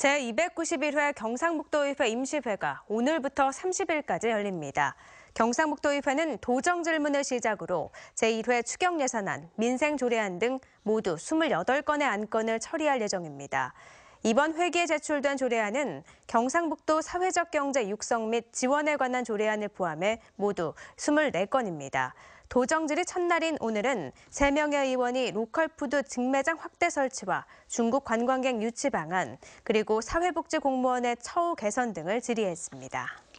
제291회 경상북도의회 임시회가 오늘부터 30일까지 열립니다. 경상북도의회는 도정질문을 시작으로 제1회 추경예산안, 민생조례안 등 모두 28건의 안건을 처리할 예정입니다. 이번 회기에 제출된 조례안은 경상북도 사회적 경제 육성 및 지원에 관한 조례안을 포함해 모두 24건입니다. 도정질의 첫날인 오늘은 3명의 의원이 로컬푸드 직매장 확대 설치와 중국 관광객 유치 방안, 그리고 사회복지 공무원의 처우 개선 등을 질의했습니다.